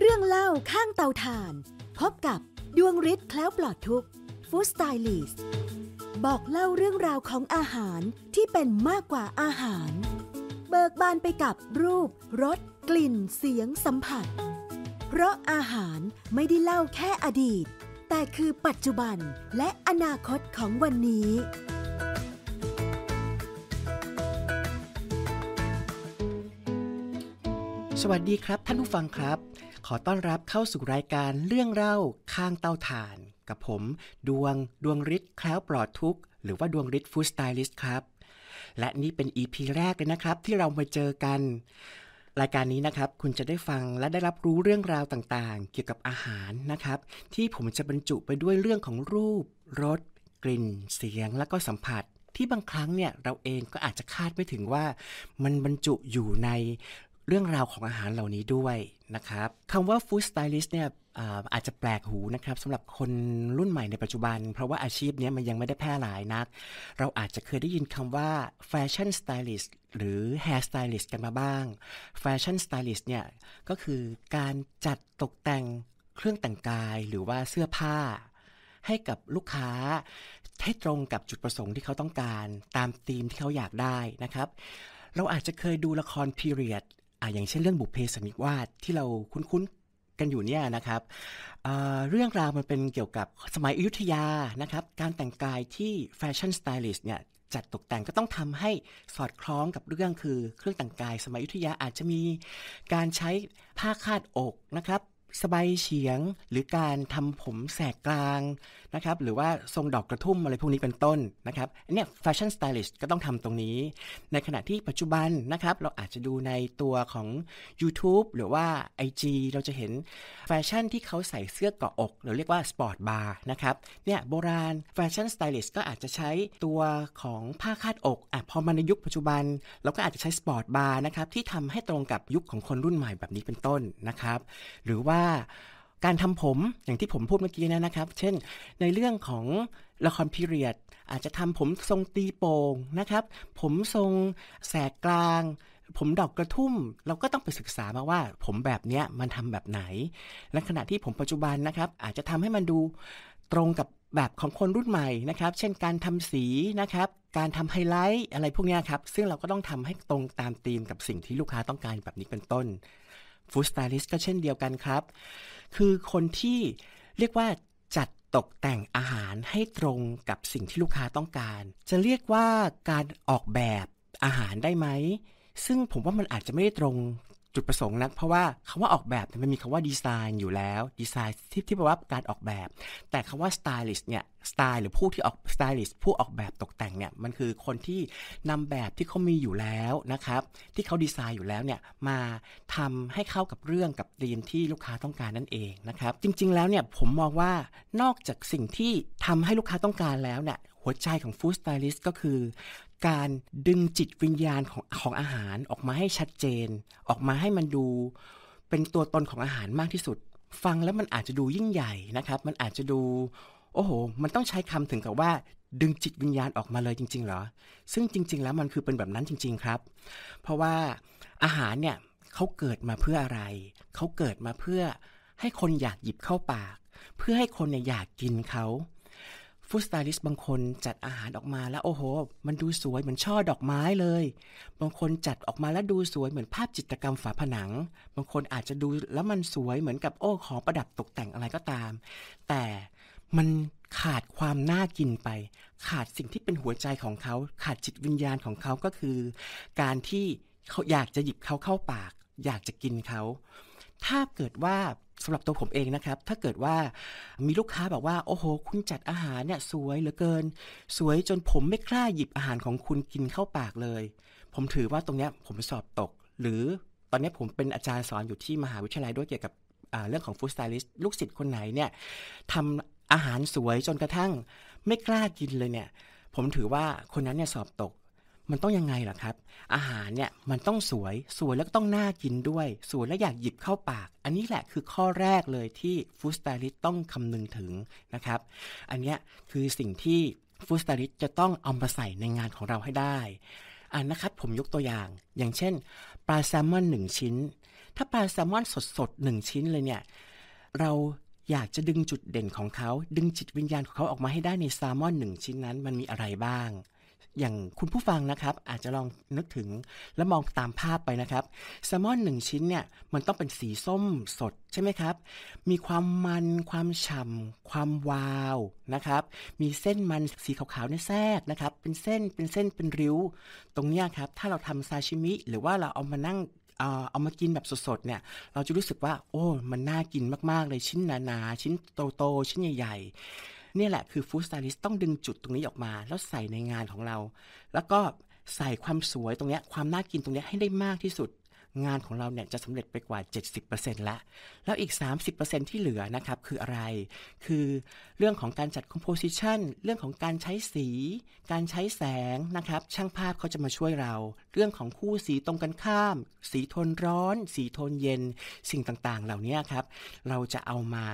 เรื่องเล่าข้างเตาถ่าน พบกับดวงฤทธิ์แคล้วปลอดทุกฟู้ดสไตลิสบอกเล่าเรื่องราวของอาหารที่เป็นมากกว่าอาหาร เบิกบานไปกับรูป รส กลิ่น เสียงสัมผัส เพราะอาหารไม่ได้เล่าแค่อดีต แต่คือปัจจุบันและอนาคตของวันนี้ สวัสดีครับ ท่านผู้ฟังครับขอต้อนรับเข้าสู่รายการเรื่องเล่าข้างเตาถ่าน กับผมดวงดวงฤทธิ์แคล้วปลอดทุกข์หรือว่าดวงฤทธิ์ฟู้ดสไตลิสต์ครับ และนี่เป็น EP แรกเลยนะครับที่เรามาเจอกัน รายการนี้นะครับคุณจะได้ฟังและได้รับรู้เรื่องราวต่างๆ เกี่ยวกับอาหารนะครับ ที่ผมจะบรรจุไปด้วยเรื่องของรูป รส กลิ่นเสียงและก็สัมผัส ที่บางครั้งเนี่ยเราเองก็อาจจะคาดไม่ถึงว่ามันบรรจุอยู่ในเรื่องราวของอาหารเหล่านี้ด้วยนะครับ คำว่าฟู้ดสไตลิสต์เนี่ยอาจจะแปลกหูนะครับสำหรับคนรุ่นใหม่ในปัจจุบัน เพราะว่าอาชีพนี้มันยังไม่ได้แพร่หลายนัก เราอาจจะเคยได้ยินคำว่าแฟชั่นสไตลิสต์หรือแฮร์สไตลิสต์กันมาบ้าง แฟชั่นสไตลิสต์เนี่ยก็คือการจัดตกแต่งเครื่องแต่งกายหรือว่าเสื้อผ้า ให้กับลูกค้า ให้ตรงกับจุดประสงค์ที่เขาต้องการตามธีมที่เขาอยากได้นะครับ เราอาจจะเคยดูละครพีเรียดออย่างเช่นเรื่องบุพเพสันนิวาสที่เราคุ้นๆกันอยู่เนี่ยนะครับ เรื่องราวมันเป็นเกี่ยวกับสมัยอยุธยานะครับ การแต่งกายที่แฟชั่นสไตลิสต์เนี่ย จัดตกแต่งก็ต้องทำให้สอดคล้องกับเรื่องคือ เครื่องแต่งกายสมัยยุทธยาอาจจะมีการใช้ผ้าคาดอกนะครับสบายเฉียงหรือการทำผมแสกกลางนะครับหรือว่าทรงดอกกระทุ่มอะไรพวกนี้เป็นต้นนะครับอันนี้แฟชั่นสไตลิสต์ก็ต้องทำตรงนี้ ในขณะที่ปัจจุบันนะครับเราอาจจะดูในตัวของ YouTube หรือว่า IG เราจะเห็นแฟชั่นที่เขาใส่เสื้อกาะอกหรือเรียกว่าสปอร์ตบาร์นะครับเนี่ยโบราณแฟชั่นสไตลิสต์ก็อาจจะใช้ตัวของ ผ้าคาดอกอ่ะพอมาในยุคปัจจุบัน เราก็อาจจะใช้สปอร์ตบาร์นะครับที่ทำให้ตรงกับยุคของคนรุ่นใหม่แบบนี้เป็นต้นนะครับหรือว่าาการทำผมอย่างที่ผมพูดเมื่อกี้นะครับ เช่นในเรื่องของละครพิเรียดอาจจะทำผมทรงตีโป่งนะครับ ผมทรงแสกกลาง ผมดอกกระทุ่มเราก็ต้องไปศึกษามาว่าผมแบบเนี้ยมันทำแบบไหน และขณะที่ผมปัจจุบันนะครับ อาจจะทำให้มันดูตรงกับแบบของคนรุ่นใหม่นะครับ เช่นการทำสี นะครับ การทำไฮไลท์อะไรพวกนี้ครับซึ่งเราก็ต้องทำให้ตรงตามธีมกับสิ่งที่ลูกค้าต้องการแบบนี้เป็นต้นฟู้ดสไตลิสต์ก็เช่นเดียวกันครับ คือคนที่เรียกว่าจัดตกแต่งอาหารให้ตรงกับสิ่งที่ลูกค้าต้องการ จะเรียกว่าการออกแบบอาหารได้ไหม ซึ่งผมว่ามันอาจจะไม่ได้ตรงจุดประสงค์นักเพราะว่าคำว่าออกแบบมันมีคำว่าดีไซน์อยู่แล้วดีไซน์ที่ที่แปลว่าการออกแบบ แต่คำว่าสไตลิสต์เนี่ยสไตล์หรือผู้ที่ออกสไตลิสต์ผู้ออกแบบตกแต่งเนี่ยมันคือคนที่นำแบบที่เขามีอยู่แล้วนะครับที่เขาดีไซน์อยู่แล้วเนี่ยมาทำให้เข้ากับเรื่องกับธีมที่ลูกค้าต้องการนั่นเองนะครับจริงๆแล้วเนี่ยผมมองว่านอกจากสิ่งที่ทำให้ลูกค้าต้องการแล้วเนี่ยหัวใจของฟู้ดสไตลิสต์ก็คือการดึงจิตวิญญาณของของอาหารออกมาให้ชัดเจน ออกมาให้มันดู เป็นตัวตนของอาหารมากที่สุด ฟังแล้วมันอาจจะดูยิ่งใหญ่นะครับ มันอาจจะดู โอ้โห มันต้องใช้คำถึงกับว่า ดึงจิตวิญญาณออกมาเลยจริงๆเหรอ ซึ่งจริงๆแล้วมันคือเป็นแบบนั้นจริงๆครับ เพราะว่าอาหารเนี่ยเขาเกิดมาเพื่ออะไร เขาเกิดมาเพื่อให้คนอยากหยิบเข้าปาก เพื่อให้คนเนี่ยอยากกินเขาฟู้ดสไตลิสต์บางคนจัดอาหารออกมาแล้วโอ้โห มันดูสวยเหมือนช่อดอกไม้เลย บางคนจัดออกมาแล้วดูสวยเหมือนภาพจิตรกรรมฝาผนัง บางคนอาจจะดูแล้วมันสวยเหมือนกับโอ้ของประดับตกแต่งอะไรก็ตาม แต่มันขาดความน่ากินไป ขาดสิ่งที่เป็นหัวใจของเขาขาดจิตวิญญาณของเขาก็คือการที่เขาอยากจะหยิบเขาเข้าปาก อยากจะกินเขาถ้าเกิดว่าสำหรับตัวผมเองนะครับ ถ้าเกิดว่ามีลูกค้าบอกว่าโอ้โห คุณจัดอาหารเนี่ยสวยเหลือเกิน สวยจนผมไม่กล้าหยิบอาหารของคุณกินเข้าปากเลย ผมถือว่าตรงเนี้ยผมสอบตก หรือตอนนี้ผมเป็นอาจารย์สอนอยู่ที่มหาวิทยาลัยด้วยเกี่ยวกับเรื่องของฟู้ดสไตลิสต์ลูกศิษย์คนไหนเนี่ยทำอาหารสวยจนกระทั่งไม่กล้ากินเลยเนี่ย ผมถือว่าคนนั้นเนี่ยสอบตกมันต้องยังไงล่ะครับอาหารเนี่ยมันต้องสวยสวยแล้วก็ต้องน่ากินด้วยสวยแล้วอยากหยิบเข้าปาก อันนี้แหละคือข้อแรกเลยที่ฟู้ดสไตลิสต์ต้องคำนึงถึงนะครับ อันนี้คือสิ่งที่ฟู้ดสไตลิสต์จะต้องเอามาใส่ในงานของเราให้ได้อันนะครับผมยกตัวอย่าง อย่างเช่นปลาแซลมอนหนึ่งชิ้นถ้าปลาแซลมอนสดๆหนึ่งชิ้นเลยเนี่ยเราอยากจะดึงจุดเด่นของเขาดึงจิตวิญญาณของเขาออกมาให้ได้ในแซลมอนหนึ่งชิ้นนั้นมันมีอะไรบ้างอย่างคุณผู้ฟังนะครับอาจจะลองนึกถึงและมองตามภาพไปนะครับแซลมอนหนึ่งชิ้นเนี่ยมันต้องเป็นสีส้มสดใช่ไหมครับ มีความมันความฉ่ำความวาวนะครับ มีเส้นมันสีขาวๆเนี่ยแทรกนะครับ เป็นเส้นเป็นเส้นเป็นริ้ว ตรงนี้ครับถ้าเราทำซาชิมิหรือว่าเราเอามานั่งเอามากินแบบสดๆเนี่ย เราจะรู้สึกว่า โอ้ มันน่ากินมากๆ เลยชิ้นหนาๆชิ้นโตๆชิ้นใหญ่ ๆนี่แหละคือฟู้ดสไตลิสต์ต้องดึงจุดตรงนี้ออกมา แล้วใส่ในงานของเรา แล้วก็ใส่ความสวยตรงนี้ ความน่ากินตรงนี้ให้ได้มากที่สุด งานของเราเนี่ยจะสำเร็จไปกว่า 70%แล้วแล้วอีก 30%ที่เหลือนะครับ คืออะไร คือเรื่องของการจัดคอมโพสิชันเรื่องของการใช้สี การใช้แสงนะครับช่างภาพเขาจะมาช่วยเรา เรื่องของคู่สีตรงกันข้าม สีโทนร้อน สีโทนเย็น สิ่งต่างๆ เหล่านี้ครับเราจะเอามา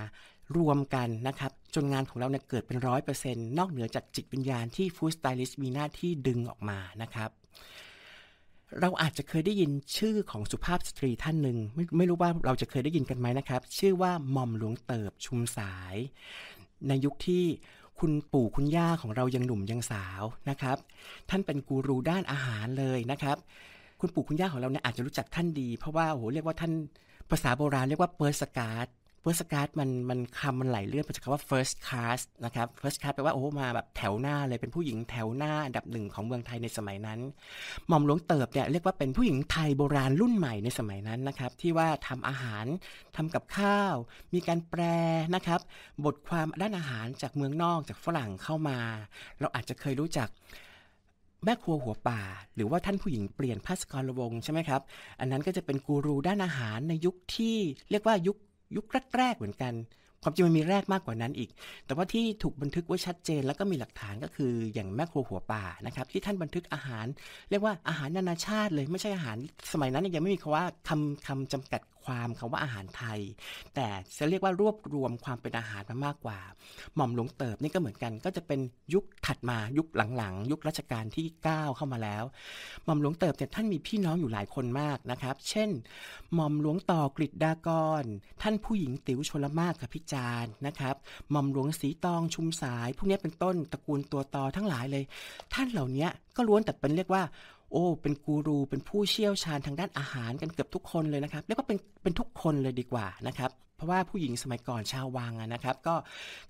รวมกันนะครับจนงานของเราเนี่ยเกิดเป็นร้อยเปอร์เซ็นต์นอกเหนือจากจิตวิญญาณที่ฟู้ดสไตลิสต์มีหน้าที่ดึงออกมานะครับเราอาจจะเคยได้ยินชื่อของสุภาพสตรีท่านหนึ่งไม่ไม่รู้ว่าเราจะเคยได้ยินกันไหมนะครับชื่อว่าหม่อมหลวงเติบชุมสาย ในยุคที่คุณปู่คุณย่าของเรายังหนุ่มยังสาวนะครับท่านเป็นกูรูด้านอาหารเลยนะครับคุณปู่คุณย่าของเราเนี่ยอาจจะรู้จักท่านดี เพราะว่าโหเรียกว่าท่านภาษาโบราณเรียกว่าเปิร์สการ์เฟิร์สคลาสมันมันคำมันไหลเลื่อนมาจากคำว่า first class นะครับ first class แปลว่า โอ้มาแบบแถวหน้าเลย เป็นผู้หญิงแถวหน้าอันดับหนึ่งของเมืองไทยในสมัยนั้นหม่อมหลวงเติบเนี่ยเรียกว่าเป็นผู้หญิงไทย โบราณรุ่นใหม่ในสมัยนั้นนะครับที่ว่าทำอาหารทำกับข้าว มีการแปลนะครับบทความด้านอาหารจากเมืองนอกจากฝรั่งเข้ามา เราอาจจะเคยรู้จักแม่ครัวหัวป่าหรือว่าท่านผู้หญิงเปลี่ยนพัสกรวงใช่ไหมครับอันนั้นก็จะเป็นกูรูด้านอาหารในยุคที่เรียกว่ายุคยุคแรกๆเหมือนกัน ความจริงมันมีแรกมากกว่านั้นอีก แต่ว่าที่ถูกบันทึกไว้ชัดเจน แล้วก็มีหลักฐานก็คืออย่างแม่ครัวหัวป่านะครับที่ท่านบันทึกอาหารเรียกว่าอาหารนานาชาติเลยไม่ใช่อาหารสมัยนั้นยังไม่มีคำว่าคำคำจำกัดความคำว่าอาหารไทย แต่จะเรียกว่ารวบรวมความเป็นอาหารมามากกว่าหม่อมหลวงเติบนี่ก็เหมือนกันก็จะเป็นยุคถัดมายุคหลังๆ ยุครัชกาลที่9เข้ามาแล้วหม่อมหลวงเติบเนี่ยท่านมีพี่น้องอยู่หลายคนมากนะครับ เช่นหม่อมหลวงต่อกิดดากร ท่านผู้หญิงติ๋วชลมากกับพิจารณ์นะครับหม่อมหลวงสีตองชุมสาย พวกนี้เป็นต้นตระกูลตัวต่อทั้งหลายเลย ท่านเหล่านี้ก็ล้วนแต่เป็นเรียกว่าโอ้ เป็นกูรูเป็นผู้เชี่ยวชาญทางด้านอาหารกันเกือบทุกคนเลยนะครับแล้วก็เป็นเป็นทุกคนเลยดีกว่านะครับ เพราะว่าผู้หญิงสมัยก่อนชาววังนะครับ ก็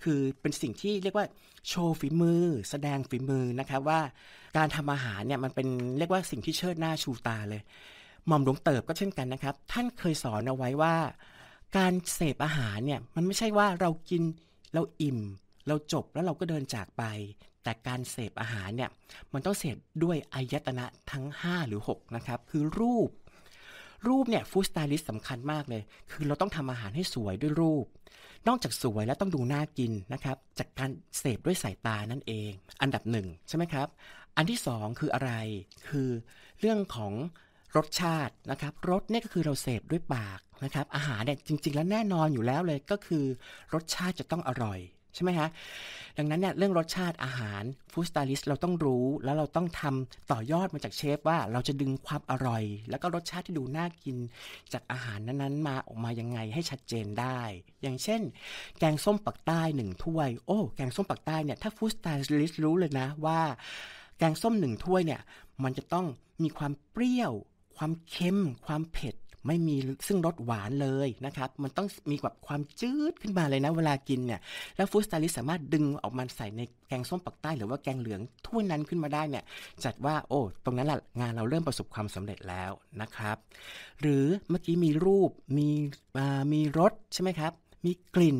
คือเป็นสิ่งที่เรียกว่าโชว์ฝีมือ แสดงฝีมือนะครับว่า การทำอาหารเนี่ยมันเป็นเรียกว่าสิ่งที่เชิดหน้าชูตาเลยหม่อมหลวงเติบก็เช่นกันนะครับ ท่านเคยสอนเอาไว้ว่าการเสพอาหารเนี่ยมันไม่ใช่ว่าเรากินเราอิ่ม เราจบแล้วเราก็เดินจากไปแต่การเสพอาหารเนี่ยมันต้องเสพด้วยอายตนะทั้ง 5 หรือ 6 นะครับ คือรูป รูปเนี่ยฟู้ดสไตลิสต์สำคัญมากเลย คือเราต้องทำอาหารให้สวยด้วยรูป นอกจากสวยแล้วต้องดูน่ากินนะครับจากการเสพด้วยสายตานั่นเอง อันดับหนึ่งใช่ไหมครับ อันที่สองคืออะไรคือเรื่องของรสชาตินะครับรสเนี่ยก็คือเราเสพด้วยปากนะครับอาหารเนี่ยจริง ๆ แล้วแน่นอนอยู่แล้วเลยก็คือ รสชาติจะต้องอร่อยใช่ไหมฮะ ดังนั้นเนี่ยเรื่องรสชาติอาหารฟู้ดสไตลิสต์เราต้องรู้แล้วเราต้องทำต่อยอดมาจากเชฟว่า เราจะดึงความอร่อยแล้วก็รสชาติที่ดูน่ากินจากอาหารนั้นๆ มาออกมายังไงให้ชัดเจนได้ อย่างเช่น แกงส้มปักใต้หนึ่งถ้วย โอ้ แกงส้มปักใต้เนี่ยถ้าฟู้ดสไตลิสต์รู้เลยนะว่าแกงส้มหนึ่งถ้วยเนี่ยมันจะต้องมีความเปรี้ยวความเค็มความเผ็ดไม่มีซึ่งรสหวานเลยนะครับ มันต้องมีแบบความจืดขึ้นมาเลยนะเวลากินเนี่ย แล้วฟู้ดสไตลิสสามารถดึงออกมาใส่ในแกงส้มปักใต้ หรือว่าแกงเหลืองถ้วยนั้นขึ้นมาได้เนี่ย จัดว่าโอ้ตรงนั้นแหละงานเราเริ่มประสบความสำเร็จแล้วนะครับ หรือเมื่อกี้มีรูปมีมีรสใช่ไหมครับ มีกลิ่น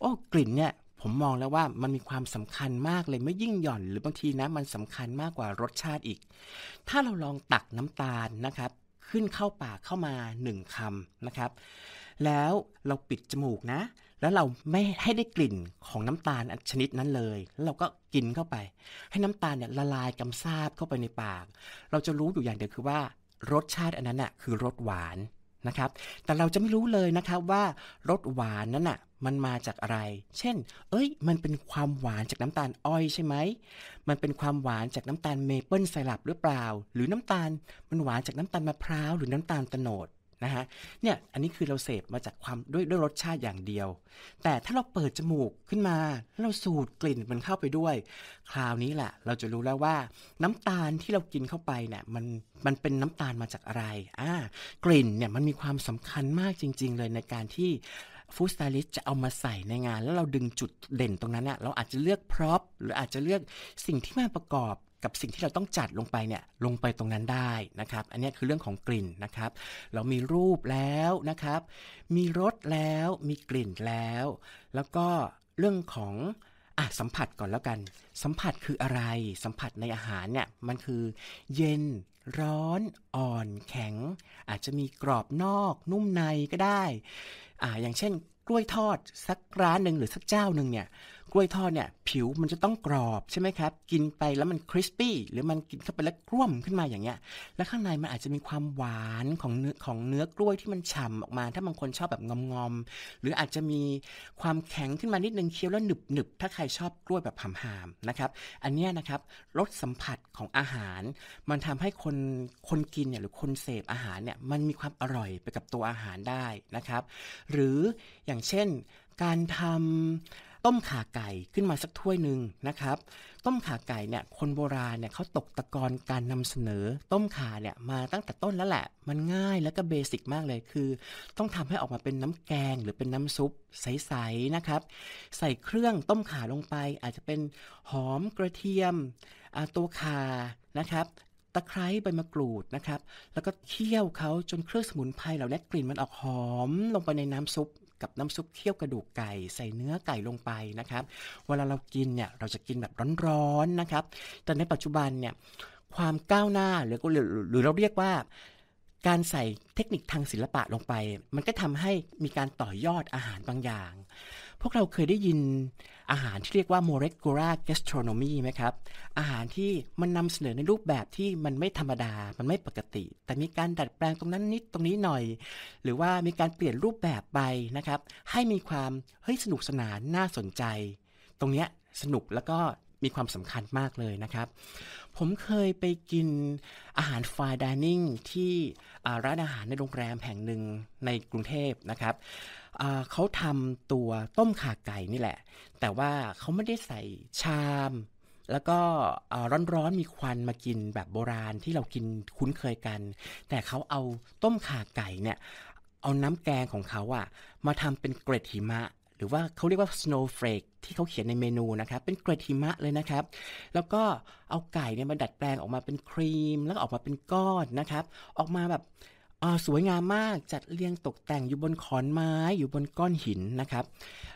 โอ้กลิ่นเนี่ย ผมมองแล้วว่ามันมีความสำคัญมากเลยไม่ยิ่งหย่อน หรือบางทีนะมันสำคัญมากกว่ารสชาติอีก ถ้าเราลองตักน้ำตาลนะครับขึ้นเข้าปากเข้ามาหนึ่งคำนะครับ แล้วเราปิดจมูกนะ แล้วเราไม่ให้ได้กลิ่นของน้ำตาลชนิดนั้นเลย แล้วเราก็กินเข้าไป ให้น้ำตาลเนี่ยละลายกำซาบเข้าไปในปาก เราจะรู้อยู่อย่างเดียวคือว่า รสชาติอันนั้นน่ะคือรสหวานนะครับแต่เราจะไม่รู้เลยนะครับว่ารสหวานนั้นอ่ะมันมาจากอะไร เช่น เอ้ย มันเป็นความหวานจากน้ำตาลอ้อยใช่ไหม มันเป็นความหวานจากน้ำตาลเมเปิลไซรัปหรือเปล่า หรือน้ำตาล มันหวานจากน้ำตาลมะพร้าวหรือน้ำตาลตโนดนะฮะเนี่ย อันนี้คือเราเสพมาจากความด้วยด้วยรสชาติอย่างเดียว แต่ถ้าเราเปิดจมูกขึ้นมา เราสูดกลิ่นมันเข้าไปด้วย คราวนี้แหละเราจะรู้แล้วว่าน้ำตาลที่เรากินเข้าไปเนี่ย มันมันเป็นน้ำตาลมาจากอะไร อ่า กลิ่นเนี่ยมันมีความสำคัญมากจริงๆเลยในการที่ฟู้ดสไตลิสต์จะเอามาใส่ในงาน แล้วเราดึงจุดเด่นตรงนั้นเนี่ยเราอาจจะเลือกพร็อพหรืออาจจะเลือกสิ่งที่มาประกอบกับสิ่งที่เราต้องจัดลงไปเนี่ย ลงไปตรงนั้นได้นะครับ อันนี้คือเรื่องของกลิ่นนะครับ เรามีรูปแล้วนะครับ มีรสแล้ว มีกลิ่นแล้ว แล้วก็เรื่องของอ่ะสัมผัสก่อนแล้วกัน สัมผัสคืออะไร สัมผัสในอาหารเนี่ย มันคือ เย็น ร้อน อ่อน แข็ง อาจจะมีกรอบนอก นุ่มในก็ได้อ่าอย่างเช่น กล้วยทอดสักร้านหนึ่งหรือสักเจ้าหนึ่งเนี่ยกล้วยทอดเนี่ยผิวมันจะต้องกรอบใช่ไหมครับ กินไปแล้วมันคริสปี้หรือมันกินเข้าไปแล้วกลุ่มขึ้นมาอย่างเงี้ยแล้วข้างในมันอาจจะมีความหวานของเนื้อของเนื้อกล้วยที่มันฉ่าออกมา ถ้าบางคนชอบแบบงอมๆ หรืออาจจะมีความแข็งขึ้นมานิดนึงเคี้ยวแล้วหนึบหนึบถ้าใครชอบกล้วยแบบหามๆนะครับอันเนี้ยนะครับรสสัมผัสของอาหาร มันทำให้คนคนกินเนี่ยหรือคนเสพอาหารเนี่ยมันมีความอร่อยไปกับตัวอาหารได้นะครับ หรืออย่างเช่นการทำต้มขาไก่ขึ้นมาสักถ้วยหนึ่งนะครับ ต้มขาไก่เนี่ยคนโบราณเนี่ยเขาตกตะกอนการนำเสนอ ต้มขาเนี่ยมาตั้งแต่ต้นแล้วแหละ มันง่ายแล้วก็เบสิกมากเลยคือ ต้องทำให้ออกมาเป็นน้ำแกงหรือเป็นน้ำซุป ใสๆนะครับ ใส่เครื่องต้มขาลงไปอาจจะเป็นหอมกระเทียมตัวขานะครับ ตะไคร้ใบมะกรูดนะครับ แล้วก็เคี่ยวเขาจนเครื่องสมุนไพรเหล่านี้กลิ่นมันออกหอมลงไปในน้ำซุปับน้ำซุปเคี่ยวกระดูกไก่ใส่เนื้อไก่ลงไปนะครับ เวลาเรากินเนี่ยเราจะกินแบบร้อนๆนะครับแต่ในปัจจุบันเนี่ย ความก้าวหน้าหรือหรือเราเรียกว่าการใส่เทคนิคทางศิลปะลงไป มันก็ทำให้มีการต่อยอดอาหารบางอย่าง พวกเราเคยได้ยินอาหารที่เรียกว่า molecular gastronomy ไหมครับ อาหารที่มันนำเสนอในรูปแบบที่มันไม่ธรรมดา มันไม่ปกติ แต่มีการดัดแปลงตรงนั้นนิดตรงนี้หน่อย หรือว่ามีการเปลี่ยนรูปแบบไปนะครับให้มีความเฮ้ยสนุกสนานน่าสนใจ ตรงเนี้ยสนุกแล้วก็มีความสำคัญมากเลยนะครับ ผมเคยไปกินอาหารฟายดิเนิ่งที่ร้านอาหารในโรงแรมแห่งหนึ่งในกรุงเทพนะครับเขาทำตัวต้มข่าไก่นี่แหละ แต่ว่าเขาไม่ได้ใส่ชาม แล้วก็ร้อนๆมีควันมากินแบบโบราณที่เรากินคุ้นเคยกัน แต่เขาเอาต้มข่าไก่เนี่ยเอาน้ำแกงของเขาอะมาทำเป็นเกรดหิมะ หรือว่าเขาเรียกว่า snowflake ที่เขาเขียนในเมนูนะครับเป็นเกรดหิมะเลยนะครับ แล้วก็เอาไก่เนี่ยมาดัดแปลงออกมาเป็นครีมแล้วออกมาเป็นก้อนนะครับ ออกมาแบบสวยงามมากจัดเรียงตกแต่งอยู่บนขอนไม้อยู่บนก้อนหินนะครับ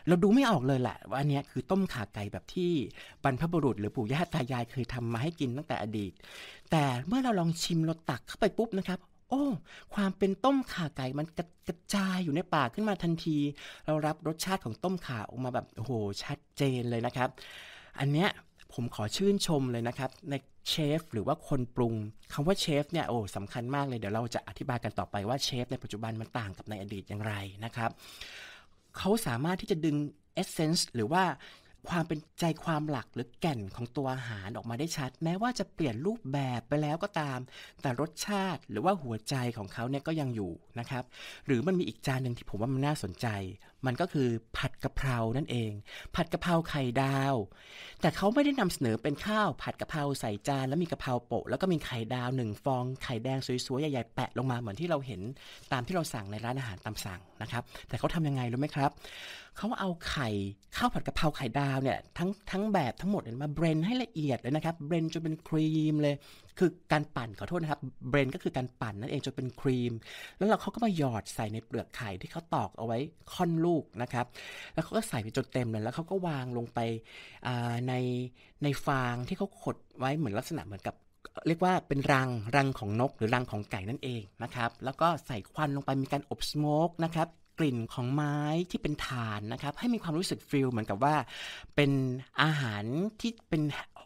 เราดูไม่ออกเลยแหละ ว่าอันนี้คือต้มขาไก่แบบที่บรรพบุรุษหรือปู่ย่าตายายเคยทำมาให้กินตั้งแต่อดีต แต่เมื่อเราลองชิมเราตักเข้าไปปุ๊บนะครับ โอ้ ความเป็นต้มขาไก่มันกระกระจายอยู่ในปากขึ้นมาทันที เรารับรสชาติของต้มขาออกมาแบบโอ้โหชัดเจนเลยนะครับ อันเนี้ยผมขอชื่นชมเลยนะครับ ในเชฟหรือว่าคนปรุงคำว่าเชฟเนี่ยโอ้สำคัญมากเลย เดี๋ยวเราจะอธิบายกันต่อไปว่าเชฟในปัจจุบันมันต่างกับในอดีตอย่างไรนะครับเขาสามารถที่จะดึงเอเซนส์หรือว่าความเป็นใจความหลักหรือแก่นของตัวอาหารออกมาได้ชัด แม้ว่าจะเปลี่ยนรูปแบบไปแล้วก็ตาม แต่รสชาติหรือว่าหัวใจของเขาเนี่ยก็ยังอยู่นะครับหรือมันมีอีกจานหนึ่งที่ผมว่ามันน่าสนใจมันก็คือผัดกะเพรานั่นเอง ผัดกะเพราไข่ดาว แต่เขาไม่ได้นำเสนอเป็นข้าว ผัดกะเพราใส่จาน แล้วมีกะเพราโปะแล้วก็มีไข่ดาวหนึ่งฟองไข่แดงสวยๆใหญ่ๆแปะลงมาเหมือนที่เราเห็นตามที่เราสั่งในร้านอาหารตามสั่งนะครับแต่เขาทำยังไงรู้ไหมครับ เขาเอาไข่ข้าวผัดกะเพราไข่ดาวเนี่ยทั้งทั้งแบบทั้งหมดมาเบรนให้ละเอียดเลยนะครับเบรนจนเป็นครีมเลยคือการปั่นขอโทษนะครับเบรนก็คือการปั่นนั่นเองจนเป็นครีมแล้วเราเขาก็มาหยอดใส่ในเปลือกไข่ที่เขาตอกเอาไว้ค่อนลูกนะครับ แล้วเขาก็ใส่ไปจนเต็มเลยแล้วเขาก็วางลงไปในในฟางที่เขาขดไว้เหมือนลักษณะเหมือนกับ เรียกว่าเป็นรังรังของนกหรือรังของไก่นั่นเองนะครับ แล้วก็ใส่ควันลงไปมีการอบสโมกนะครับกลิ่น ของไม้ที่เป็นฐานนะครับให้มีความรู้สึกฟิลเหมือนกับว่าเป็นอาหารที่เป็น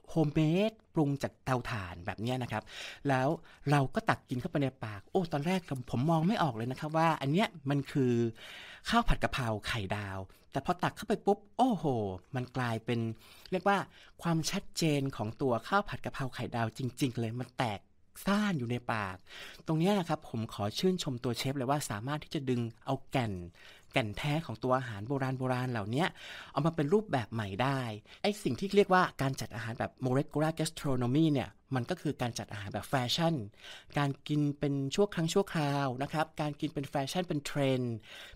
โฮมเมดปรุงจากเตาถ่านแบบนี้นะครับแล้วเราก็ตักกินเข้าไปในปากโอ้ ตอนแรกผมมองไม่ออกเลยนะครับว่า อันเนี้ยมันคือ ข้าวผัดกะเพราไข่ดาว แต่พอตักเข้าไปปุ๊บโอ้โหมันกลายเป็นเรียกว่าความชัดเจนของตัวข้าวผัดกะเพราไข่ดาวจริง ๆ เลยมันแตกซ่านอยู่ในปาก ตรงนี้นะครับผมขอชื่นชมตัวเชฟเลยว่าสามารถที่จะดึงเอาแก่น แก่นแท้ของตัวอาหารโบราณโบราณเหล่านี้เอามาเป็นรูปแบบใหม่ได้ไอสิ่งที่เรียกว่าการจัดอาหารแบบมเลกุลาร์แกสโทรโนมีเนี่ยมันก็คือการจัดอาหารแบบแฟชั่นการกินเป็นชั่วครั้งชั่วคราวนะครับ การกินเป็นแฟชั่นเป็นเทรน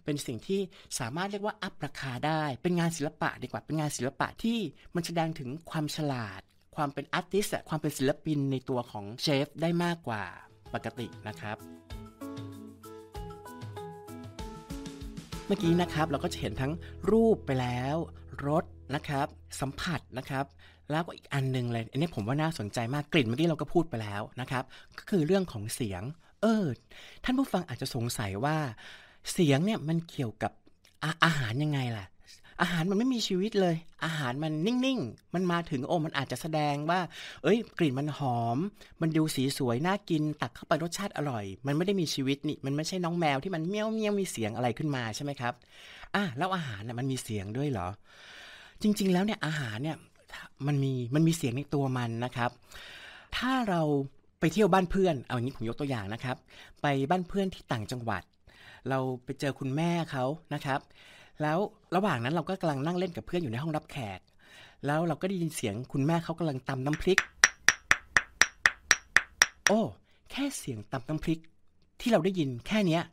เป็นสิ่งที่สามารถเรียกว่าอัพราคาได้ เป็นงานศิลปะดีกว่าเป็นงานศิลปะที่มันแสดงถึงความฉลาดความเป็นอาร์ติสความเป็นศิลปินในตัวของเชฟได้มากกว่าปกตินะครับ เมื่อกี้นะครับเราก็จะเห็นทั้งรูปไปแล้ว รสนะครับ สัมผัสนะครับ แล้วก็อีกอันนึงเลย อันนี้ผมว่าน่าสนใจมากกลิ่นเมื่อกี้เราก็พูดไปแล้วนะครับ ก็คือเรื่องของเสียง เออ ท่านผู้ฟังอาจจะสงสัยว่าเสียงเนี่ยมันเกี่ยวกับอาอาหารยังไงล่ะอาหารมันไม่มีชีวิตเลย อาหารมันนิ่งๆ มันมาถึงโอ้มันอาจจะแสดงว่า เอ้ย กลิ่นมันหอม มันดูสีสวยน่ากิน ตักเข้าไปรสชาติอร่อย มันไม่ได้มีชีวิตนี่ มันไม่ใช่น้องแมวที่มันเมี้ยวเมี้ยวมีเสียงอะไรขึ้นมาใช่ไหมครับ อ่ะแล้วอาหารน่ะมันมีเสียงด้วยเหรอ จริง ๆแล้วเนี่ยอาหารเนี่ย มันมีมันมีเสียงในตัวมันนะครับ ถ้าเราไปเที่ยวบ้านเพื่อน เอาอย่างนี้ผมยกตัวอย่างนะครับ ไปบ้านเพื่อนที่ต่างจังหวัด เราไปเจอคุณแม่เขานะครับแล้วระหว่างนั้นเราก็กำลังนั่งเล่นกับเพื่อนอยู่ในห้องรับแขก แล้วเราก็ได้ยินเสียงคุณแม่เขากำลังตำน้ำพริก โอ้แค่เสียงตำน้ำพริกที่เราได้ยินแค่เนี้ย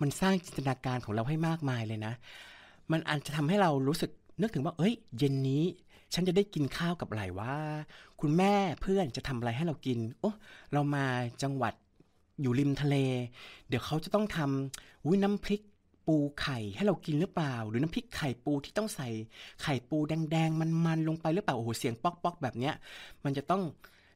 มันสร้างจินตนาการของเราให้มากมายเลยนะ มันอาจจะทำให้เรารู้สึกนึกถึงว่า เอ้ย เย็นนี้ ฉันจะได้กินข้าวกับอะไรว่า คุณแม่เพื่อนจะทำอะไรให้เรากินโอ้เรามาจังหวัดอยู่ริมทะเล เดี๋ยวเขาจะต้องทำวุ้ยน้ำพริกปูไข่ให้เรากินหรือเปล่า หรือน้ำพริกไข่ปูที่ต้องใส่ไข่ปูแดง ๆ มันๆลงไปหรือเปล่าโอ้โหเสียงป๊อก ๆ แบบเนี้ยมันจะต้อง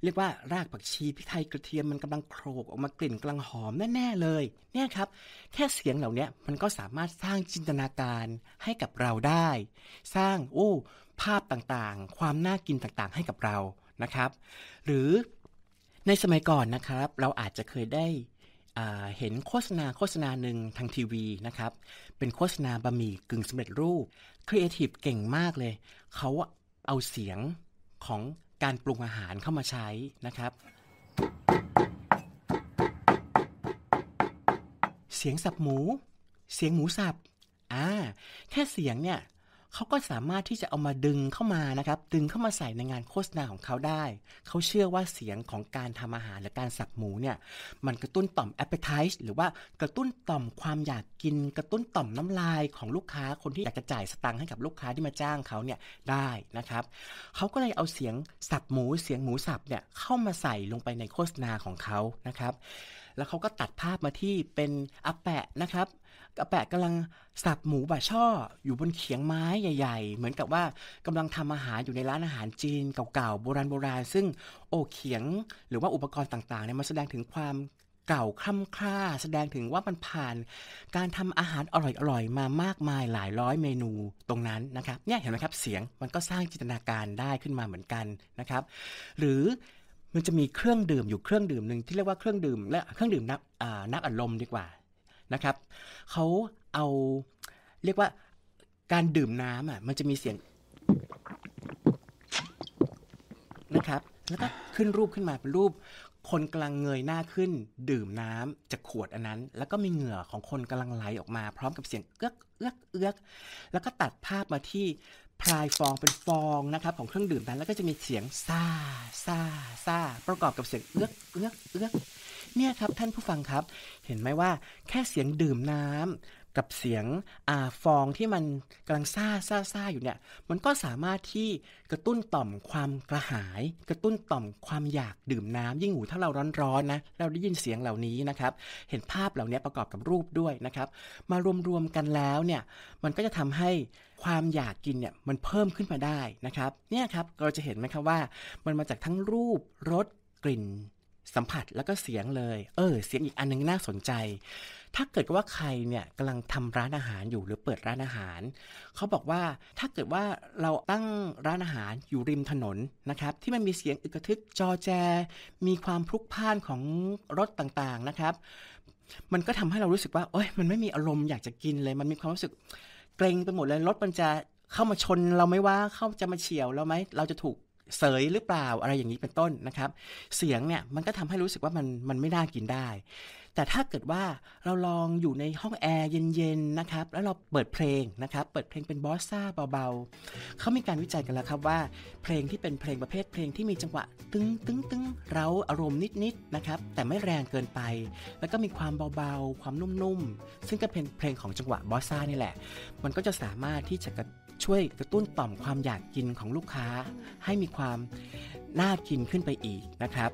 เรียกว่ารากผักชีพริกไทยกระเทียมมันกำลังโครกออกมากลิ่นกำลังหอมแน่ๆเลยเนี่ยครับ แค่เสียงเหล่านี้มันก็สามารถสร้างจินตนาการให้กับเราได้ สร้างโอ้ภาพต่างๆ ความน่ากินต่างๆ ให้กับเรานะครับ หรือในสมัยก่อนนะครับ เราอาจจะเคยได้เห็นโฆษณาโฆษณาหนึ่งทางทีวีนะครับ เป็นโฆษณาบะหมี่กึ่งสำเร็จรูปครีเอทีฟเก่งมากเลย เขาเอาเสียงของการปรุงอาหารเข้ามาใช้นะครับ เสียงสับหมู เสียงหมูสับ อ่า แค่เสียงเนี่ยเขาก็สามารถที่จะเอามาดึงเข้ามานะครับ ดึงเข้ามาใส่ในงานโฆษณาของเขาได้ เขาเชื่อว่าเสียงของการทำอาหารหรือการสับหมูเนี่ย มันกระตุ้นต่อม appetite หรือว่ากระตุ้นต่อมความอยากกิน กระตุ้นต่อมน้ำลายของลูกค้า คนที่อยากจะจ่ายสตังค์ให้กับลูกค้าที่มาจ้างเขาเนี่ยได้นะครับ เขาก็เลยเอาเสียงสับหมู เสียงหมูสับเนี่ยเข้ามาใส่ลงไปในโฆษณาของเขานะครับ แล้วเขาก็ตัดภาพมาที่เป็นอาแปะนะครับกระแปะกำลังสับหมูบะช่อ อยู่บนเขียงไม้ใหญ่ ๆ เหมือนกับว่ากำลังทำอาหารอยู่ในร้านอาหารจีน เก่าๆโบราณโบราณซึ่งโอเขียงหรือว่าอุปกรณ์ต่างๆเนี่ยมันแสดงถึงความเก่าคล่ำคล่าแสดงถึงว่ามันผ่าน การทำอาหารอร่อยๆมามากมายหลายร้อยเมนูตรงนั้นนะครับ เนี่ยเห็นไหมครับเสียงมันก็สร้างจินตนาการได้ขึ้นมาเหมือนกันนะครับ หรือมันจะมีเครื่องดื่มอยู่เครื่องดื่มหนึ่งที่เรียกว่าเครื่องดื่มและเครื่องดื่มนักนัอารมณ์ดีกว่านะครับเขาเอาเรียกว่าการดื่มน้ำอ่ะ มันจะมีเสียงนะครับ แล้วก็ขึ้นรูปขึ้นมาเป็นรูป คนกำลังเงยหน้าขึ้น ดื่มน้ำจากขวดอันนั้น แล้วก็มีเหงื่อของคนกำลังไหลออกมาพร้อมกับเสียงเอื้อกเอื้อกเอื้อกแล้วก็ตัดภาพมาที่พลายฟองเป็นฟองนะครับของเครื่องดื่มนั้นแล้วก็จะมีเสียงซาซาซาประกอบกับเสียงเอื้อกเอื้อกเอื้อกเนี่ยครับท่านผู้ฟังครับ เห็นไหมว่าแค่เสียงดื่มน้ำ กับเสียงอฟองที่มันกำลังซ่าซ่าซ่าอยู่เนี่ยมันก็สามารถที่กระตุ้นต่อมความกระหาย กระตุ้นต่อมความอยากดื่มน้ำ ยิ่งหูถ้าเราร้อน ๆ นะเราได้ยินเสียงเหล่านี้ นะครับ เห็นภาพเหล่านี้ประกอบกับรูปด้วยนะครับมารวมๆกันแล้วเนี่ยมันก็จะทำให้ความอยากกินเนี่ยมันเพิ่มขึ้นมาได้นะครับเนี่ยครับเราจะเห็นไหมครับว่า มันมาจากทั้งรูปรสกลิ่นสัมผัสแล้วก็เสียงเลย เออ เสียงอีกอันนึงน่าสนใจ ถ้าเกิดว่าใครเนี่ยกำลังทำร้านอาหารอยู่หรือเปิดร้านอาหาร เขาบอกว่าถ้าเกิดว่าเราตั้งร้านอาหารอยู่ริมถนนนะครับ ที่มันมีเสียงอึกทึกจอแจ มีความพลุกพ่านของรถต่างๆนะครับ มันก็ทำให้เรารู้สึกว่าโอ้ยมันไม่มีอารมณ์อยากจะกินเลย มันมีความรู้สึก เกรงไปหมดเลยรถมันจะเข้ามาชน เราไหมว่าเข้าจะมาเฉียวเราไหมเราจะถูกเสยหรือเปล่าอะไรอย่างนี้เป็นต้นนะครับเสียงเนี่ยมันก็ทำให้รู้สึกว่ามันมันไม่น่ากินได้ แต่ถ้าเกิดว่าเราลองอยู่ในห้องแอร์เย็นๆนะครับแล้วเราเปิดเพลงนะครับเปิดเพลงเป็นบอสซ่าเบาๆเขามีการวิจัยกันแล้วครับว่า เพลงที่เป็นเพลงประเภทเพลงที่มีจังหวะตึงตึงตึงเราอารมณ์นิดๆนะครับแต่ไม่แรงเกินไป แล้วก็มีความเบาๆ ความนุ่มๆซึ่งก็เป็นเพลงของจังหวะบอสซ่านี่แหละ มันก็จะสามารถที่จะกระช่วยกระตุ้นต่อมความอยากกินของลูกค้าให้มีความน่ากินขึ้นไปอีกนะครับ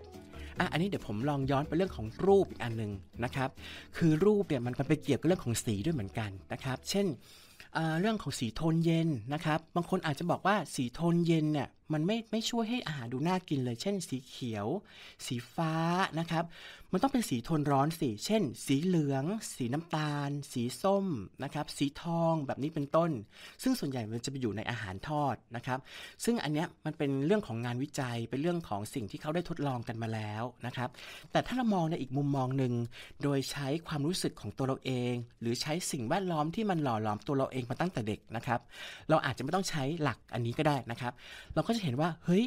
อ่ะอันนี้เดี๋ยวผมลองย้อนไปเรื่องของรูปอีกอันหนึ่งนะครับ คือรูปเนี่ยมันไปเกี่ยวกับเรื่องของสีด้วยเหมือนกันนะครับ เช่นเรื่องของสีโทนเย็นนะครับ บางคนอาจจะบอกว่าสีโทนเย็นเนี่ยมันไม่ไม่ช่วยให้อาหารดูน่ากินเลย เช่นสีเขียว สีฟ้านะครับมันต้องเป็นสีทนร้อนสิเช่น สีเหลือง สีน้ำตาล สีส้มนะครับสีทองแบบนี้เป็นต้น ซึ่งส่วนใหญ่มันจะไปอยู่ในอาหารทอดนะครับซึ่งอันเนี้ยมันเป็นเรื่องของงานวิจัยเป็นเรื่องของสิ่งที่เขาได้ทดลองกันมาแล้วนะครับแต่ถ้าเรามองในอีกมุมมองหนึ่งโดยใช้ความรู้สึกของตัวเราเอง หรือใช้สิ่งแวดล้อมที่มันหล่อหลอมตัวเราเองมาตั้งแต่เด็กนะครับเราอาจจะไม่ต้องใช้หลักอันนี้ก็ได้นะครับเราก็จะเห็นว่า เฮ้ย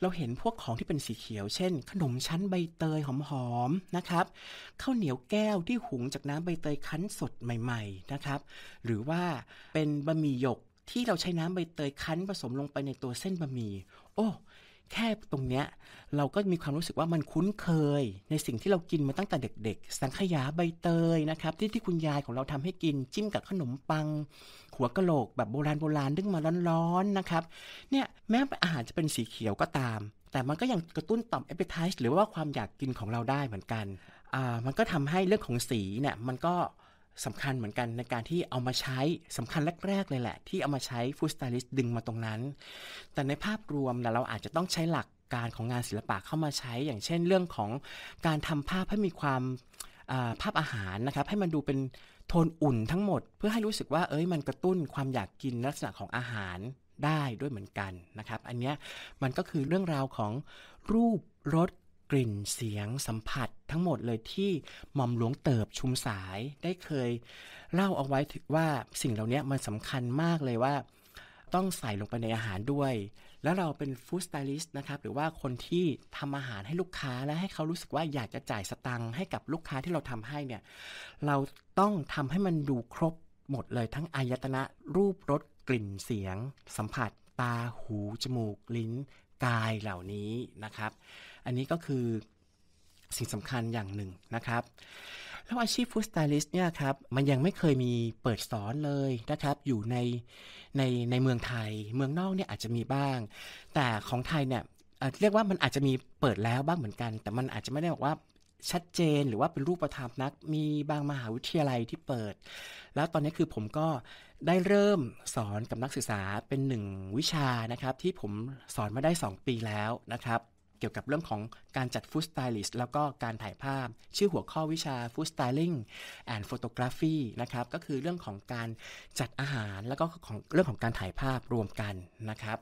เราเห็นพวกของที่เป็นสีเขียว เช่น ขนมชั้นใบเตยหอมๆ นะครับข้าวเหนียวแก้วที่หุงจากน้ำใบเตยคั้นสดใหม่ ๆ นะครับ หรือว่าเป็นบะหมี่หยกที่เราใช้น้ำใบเตยคั้นผสมลงไปในตัวเส้นบะหมี่ โอ้ตรงเนี้ยเราก็มีความรู้สึกว่ามันคุ้นเคยในสิ่งที่เรากินมาตั้งแต่เด็กๆ สังขยาใบเตยนะครับ ที่ที่คุณยายของเราทำให้กินจิ้มกับขนมปัง หัวกะโหลกแบบโบราณโบราณดึงมาร้อนๆนะครับ เนี่ย แม้อาหารจะเป็นสีเขียวก็ตาม แต่มันก็ยังกระตุ้นต่อมเอพิไทส์หรือว่าความอยากกินของเราได้เหมือนกันอ่ามันก็ทำให้เรื่องของสีเนี่ยมันก็สำคัญเหมือนกันในการที่เอามาใช้สำคัญแรกๆเลยแหละที่เอามาใช้ฟูสตาลิสดึงมาตรงนั้น แต่ในภาพรวมเราอาจจะต้องใช้หลักการของงานศิลปะเข้ามาใช้ อย่างเช่นเรื่องของการทำภาพให้มีความภาพอาหารนะครับ ให้มันดูเป็นโทนอุ่นทั้งหมด เพื่อให้รู้สึกว่าเอ้ยมันกระตุ้นความอยากกินลักษณะของอาหารได้ด้วยเหมือนกันนะครับอันนี้มันก็คือเรื่องราวของรูปรสกลิ่น เสียงสัมผัสทั้งหมดเลยที่หม่อมหลวงเติบชุมสายได้เคยเล่าเอาไว้ถึงว่าสิ่งเหล่านี้มันสำคัญมากเลยว่า ต้องใส่ลงไปในอาหารด้วย แล้วเราเป็นฟู้ดสไตลิสต์นะครับ หรือว่าคนที่ทำอาหารให้ลูกค้าและให้เขารู้สึกว่าอยากจะจ่ายสตังค์ให้กับลูกค้าที่เราทำให้เนี่ย เราต้องทำให้มันดูครบหมดเลยทั้งอายตนะ รูปรสกลิ่นเสียง สัมผัส ตาหูจมูก ลิ้นกายเหล่านี้นะครับอันนี้ก็คือสิ่งสำคัญอย่างหนึ่งนะครับ แล้วอาชีพฟู้ดสไตลิสต์เนี่ยครับ มันยังไม่เคยมีเปิดสอนเลยนะครับ อยู่ในในในเมืองไทย เมืองนอกเนี่ยอาจจะมีบ้าง แต่ของไทยเนี่ยเรียกว่ามันอาจจะมีเปิดแล้วบ้างเหมือนกัน แต่มันอาจจะไม่ได้บอกว่าชัดเจน หรือว่าเป็นรูปธรรมนัก มีบางมหาวิทยาลัยที่เปิด แล้วตอนนี้คือผมก็ได้เริ่มสอนกับนักศึกษาเป็นหนึ่งวิชานะครับ ที่ผมสอนมาได้ 2 ปีแล้วนะครับเกี่ยวกับเรื่องของการจัดฟู้ดสไตลิสต์แล้วก็การถ่ายภาพชื่อหัวข้อวิชาฟู้ดสไตลิ่งแอนด์ฟอโตกราฟีนะครับก็คือเรื่องของการจัดอาหาร แล้วก็ของเรื่องของการถ่ายภาพรวมกันนะครับ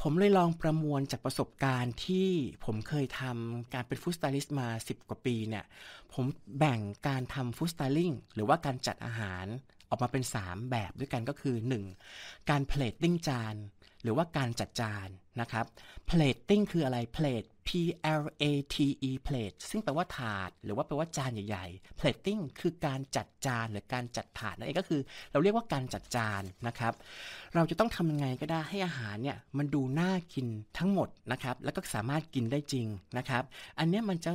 ผมเลยลองประมวลจากประสบการณ์ที่ผมเคยทำการเป็นฟู้ดสไตลิสต์มา 10 กว่าปีเนี่ยผมแบ่งการทำฟู้ดสไตลิ่งหรือว่าการจัดอาหารออกมาเป็น 3 แบบด้วยกันก็คือ 1. การเพลทติ้งจานหรือว่าการจัดจานนะครับ plating คืออะไร plate P L A T E plate ซึ่งแปลว่าถาด หรือว่าแปลว่าจานใหญ่ ๆ plating คือการจัดจานหรือการจัดถาดนั่นเองก็คือ เราเรียกว่าการจัดจานนะครับ เราจะต้องทำยังไงก็ได้ให้อาหารเนี่ยมันดูน่ากินทั้งหมดนะครับ แล้วก็สามารถกินได้จริงนะครับ อันนี้มันจะ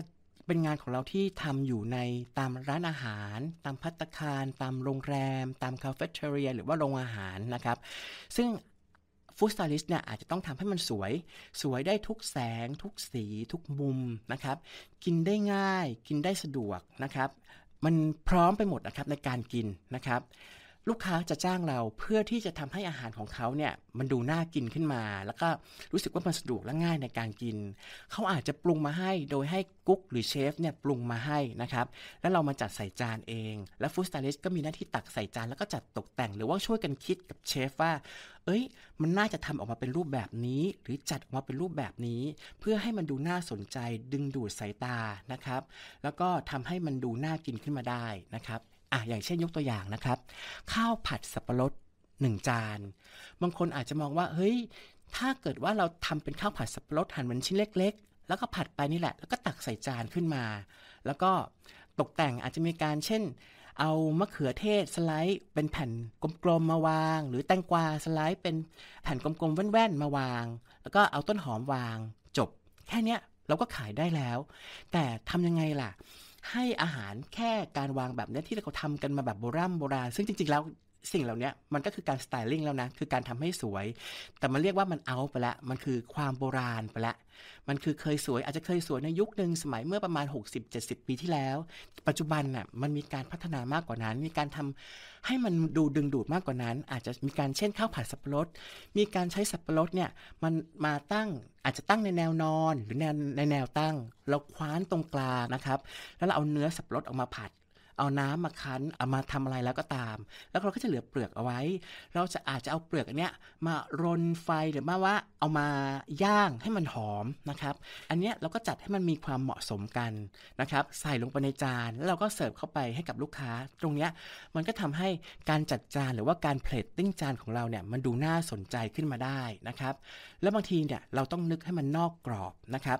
เป็นงานของเราที่ทำอยู่ในตามร้านอาหาร ตามพัตคาร ตามโรงแรม ตามคาเฟ่เทเรียหรือว่าโรงอาหารนะครับ ซึ่งฟู้ดสไตลิสต์เนี่ยอาจจะต้องทำให้มันสวยสวยได้ทุกแสง ทุกสีทุกมุมนะครับ กินได้ง่าย กินได้สะดวกนะครับ มันพร้อมไปหมดนะครับในการกินนะครับลูกค้าจะจ้างเราเพื่อที่จะทำให้อาหารของเขาเนี่ยมันดูน่ากินขึ้นมา แล้วก็รู้สึกว่ามันสะดวกและง่ายในการกิน เขาอาจจะปรุงมาให้โดยให้กุ๊ก หรือเชฟเนี่ยปรุงมาให้นะครับแล้วเรามาจัดใส่จานเอง และฟู้ดสไตลิสต์ก็มีหน้าที่ตักใส่จานแล้วก็จัดตกแต่ง หรือว่าช่วยกันคิดกับเชฟว่าเอ้ย มันน่าจะทำออกมาเป็นรูปแบบนี้ หรือจัดออกมาเป็นรูปแบบนี้ เพื่อให้มันดูน่าสนใจดึงดูดสายตานะครับ แล้วก็ทำให้มันดูน่ากินขึ้นมาได้นะครับอ่ะ อย่างเช่นยกตัวอย่างนะครับ ข้าวผัดสับปะรดหนึ่งจาน บางคนอาจจะมองว่า เฮ้ย ถ้าเกิดว่าเราทำเป็นข้าวผัดสับปะรดหั่นเป็นชิ้นเล็กๆ แล้วก็ผัดไปนี่แหละแล้วก็ตักใส่จานขึ้นมา แล้วก็ตกแต่งอาจจะมีการ เช่นเอามะเขือเทศสไลด์เป็นแผ่นกลมๆมาวาง หรือแตงกวาสไลด์เป็นแผ่นกลมๆแว่นๆมาวาง แล้วก็เอาต้นหอมวางจบ แค่นี้เราก็ขายได้แล้ว แต่ทำยังไงล่ะให้อาหารแค่การวางแบบนี้ที่เราทำกันมาแบบโบราณโบราณซึ่งจริงๆแล้วสิ่งเหล่านี้มันก็คือการสไตลิ่งแล้วนะคือการทำให้สวย แต่มันเรียกว่ามันเอาไปละมันคือความโบราณไปละ มันคือเคยสวย อาจจะเคยสวยในยุคหนึ่งสมัยเมื่อประมาณ60-70 ปีที่แล้ว ปัจจุบันน่ะมันมีการพัฒนามากกว่านั้น มีการทำให้มันดูดึงดูดมากกว่านั้น อาจจะมีการเช่นข้าวผัดสับปะรด มีการใช้สับปะรดเนี่ยมันมาตั้งอาจจะตั้งในแนวนอน หรือแนวในแนวตั้งเราคว้านตรงกลางนะครับแล้วเราเอาเนื้อสับปะรดออกมาผัดเอาน้ำมาคั้น เอามาทำอะไรแล้วก็ตาม แล้วเราก็จะเหลือเปลือกเอาไว้ เราจะอาจจะเอาเปลือกอันเนี้ย มารนไฟหรือมาว่าเอามาย่างให้มันหอมนะครับอันเนี้ยเราก็จัดให้มันมีความเหมาะสมกันนะครับ ใส่ลงไปในจานแล้วเราก็เสิร์ฟเข้าไปให้กับลูกค้า ตรงเนี้ยมันก็ทำให้การจัดจานหรือว่าการเพลทติ้งจานของเราเนี่ยมันดูน่าสนใจขึ้นมาได้นะครับแล้วบางทีเนี่ยเราต้องนึกให้มันนอกกรอบนะครับ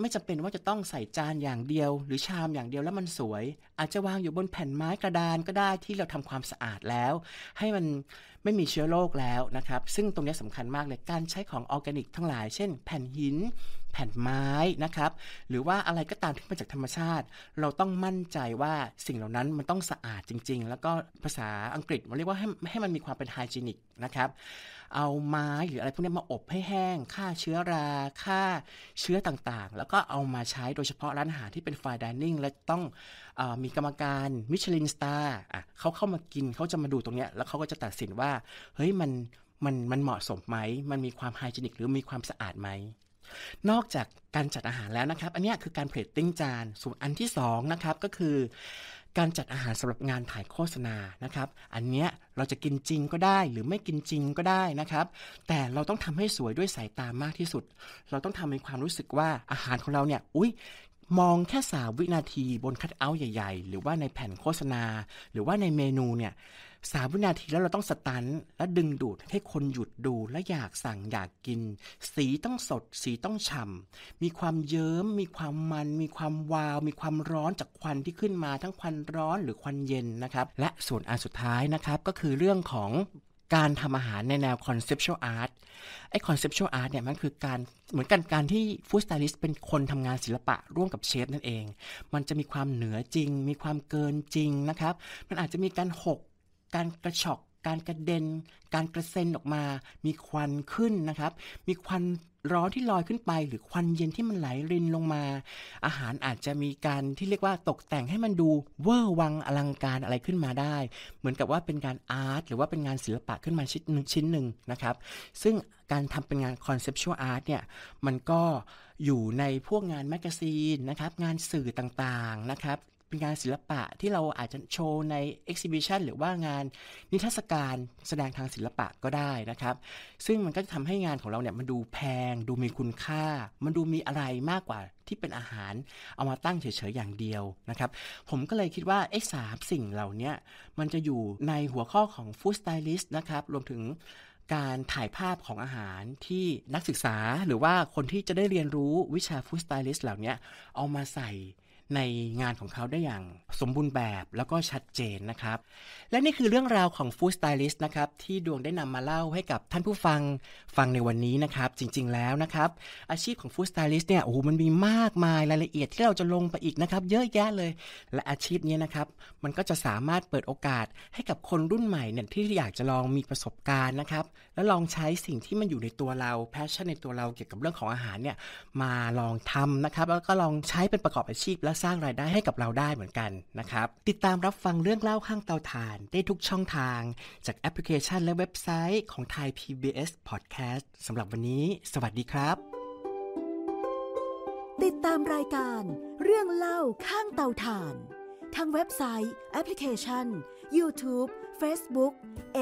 ไม่จำเป็นว่าจะต้องใส่จานอย่างเดียว หรือชามอย่างเดียวแล้วมันสวย อาจจะวางอยู่บนแผ่นไม้กระดานก็ได้ที่เราทำความสะอาดแล้ว ให้มันไม่มีเชื้อโรคแล้วนะครับ ซึ่งตรงนี้สำคัญมากเลยการใช้ของออร์แกนิกทั้งหลาย เช่นแผ่นหินแผ่นไม้นะครับ หรือว่าอะไรก็ตามที่มาจากธรรมชาติ เราต้องมั่นใจว่าสิ่งเหล่านั้นมันต้องสะอาดจริงๆ แล้วก็ภาษาอังกฤษ มันเรียกว่าให้ให้มันมีความเป็นไฮจีนิกนะครับ เอาไม้หรืออะไรพวกนี้มาอบให้แห้งฆ่าเชื้อราฆ่าเชื้อต่างๆ แล้วก็เอามาใช้โดยเฉพาะร้านอาหารที่เป็นไฟดานิ่งและต้องอมีกรรมการมิชลินสตาร์เขาเข้ามากินเขาจะมาดูตรงนี้แล้วเขาก็จะตัดสินว่า เฮ้ยมันมันมันเหมาะสมไหมมันมีความไฮจีนิกหรือมีความสะอาดไหมนอกจากการจัดอาหารแล้วนะครับ อันนี้คือการเพลทติ้งจานส่วนอันที่2นะครับ ก็คือ การจัดอาหารสำหรับงานถ่ายโฆษณา นะครับ อันเนี้ยเราจะกินจริงก็ได้ หรือไม่กินจริงก็ได้นะครับ แต่เราต้องทำให้สวยด้วยสายตามากที่สุด เราต้องทำให้ความรู้สึกว่าอาหารของเราเนี่ย อุ้ยมองแค่สาวินาทีบนคัตเอาท์ใหญ่ ๆ หรือว่าในแผ่นโฆษณา หรือว่าในเมนูเนี่ยสามวินาที แล้วเราต้องสตันและดึงดูดให้คนหยุดดูและอยากสั่งอยากกิน สีต้องสดสีต้องฉ่ำมีความเยิ้ม มีความมัน มีความวาว มีความร้อนจากควันที่ขึ้นมา ทั้งควันร้อนหรือควันเย็นนะครับ และส่วนอันสุดท้ายนะครับก็คือเรื่องของการทำอาหารในแนว conceptual art ไอ้ conceptual art เนี่ยมันคือการเหมือนกันการที่ food stylist เป็นคนทำงานศิลปะร่วมกับเชฟนั่นเอง มันจะมีความเหนือจริง มีความเกินจริงนะครับมันอาจจะมีการหกการกระชอกการกระเด็น การกระเซ็นออกมา มีควันขึ้นนะครับ มีควันร้อนที่ลอยขึ้นไป หรือควันเย็นที่มันไหลรินลงมา อาหารอาจจะมีการที่เรียกว่าตกแต่งให้มันดูเวอร์วังอลังการอะไรขึ้นมาได้ เหมือนกับว่าเป็นการอาร์ตหรือว่าเป็นงานศิลปะขึ้นมาชิ้นหนึ่งชิ้นหนึ่งนะครับ ซึ่งการทำเป็นงานคอนเซปชวลอาร์ตเนี่ย มันก็อยู่ในพวกงานแมกกาซีนนะครับ งานสื่อต่างๆนะครับ็นงานศิลปะที่เราอาจจะโชว์ในเอ็กซิบิชันหรือว่างานนิทรรศการแสดงทางศิลปะก็ได้นะครับ ซึ่งมันก็จะทำให้งานของเราเนี่ยมันดูแพง ดูมีคุณค่า มันดูมีอะไรมากกว่าที่เป็นอาหารเอามาตั้งเฉยๆอย่างเดียวนะครับ ผมก็เลยคิดว่าไอ้สามสิ่งเหล่านี้มันจะอยู่ในหัวข้อของฟู้ดสไตลิสต์นะครับ รวมถึงการถ่ายภาพของอาหารที่นักศึกษาหรือว่าคนที่จะได้เรียนรู้วิชาฟู้ดสไตลิสต์เหล่านี้เอามาใส่ในงานของเขาได้อย่างสมบูรณ์แบบแล้วก็ชัดเจนนะครับ และนี่คือเรื่องราวของฟู้ดสไตลิสต์นะครับที่ดวงได้นำมาเล่าให้กับท่านผู้ฟังฟังในวันนี้นะครับ จริงๆแล้วนะครับอาชีพของฟู้ดสไตลิสต์เนี่ยโอ้โหมันมีมากมายรายละเอียดที่เราจะลงไปอีกนะครับเยอะแยะเลยและอาชีพนี้นะครับมันก็จะสามารถเปิดโอกาสให้กับคนรุ่นใหม่เนี่ยที่อยากจะลองมีประสบการณ์นะครับแล้วลองใช้สิ่งที่มันอยู่ในตัวเราแพชชั่นในตัวเราเกี่ยวกับเรื่องของอาหารเนี่ยมาลองทำนะครับแล้วก็ลองใช้เป็นประกอบอาชีพแล้วสร้างรายได้ให้กับเราได้เหมือนกันนะครับ ติดตามรับฟังเรื่องเล่าข้างเตาถ่าน ได้ทุกช่องทางจากแอปพลิเคชันและเว็บไซต์ของไทย PBS Podcast สำหรับวันนี้ สวัสดีครับ ติดตามรายการเรื่องเล่าข้างเตาถ่านทางเว็บไซต์แอปพลิเคชัน YouTube Facebook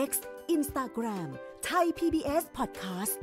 X Instagram ไทย PBS Podcast